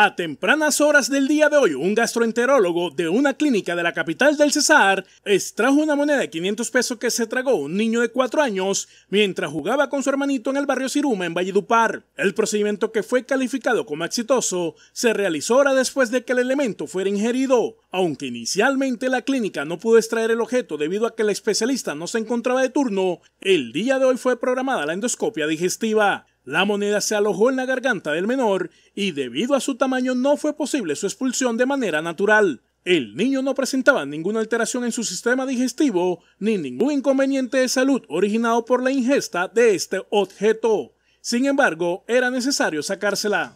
A tempranas horas del día de hoy, un gastroenterólogo de una clínica de la capital del Cesar extrajo una moneda de 500 pesos que se tragó un niño de 4 años mientras jugaba con su hermanito en el barrio Ciruma en Valledupar. El procedimiento que fue calificado como exitoso se realizó ahora después de que el elemento fuera ingerido. Aunque inicialmente la clínica no pudo extraer el objeto debido a que el especialista no se encontraba de turno, el día de hoy fue programada la endoscopia digestiva. La moneda se alojó en la garganta del menor y debido a su tamaño no fue posible su expulsión de manera natural. El niño no presentaba ninguna alteración en su sistema digestivo ni ningún inconveniente de salud originado por la ingesta de este objeto. Sin embargo, era necesario sacársela.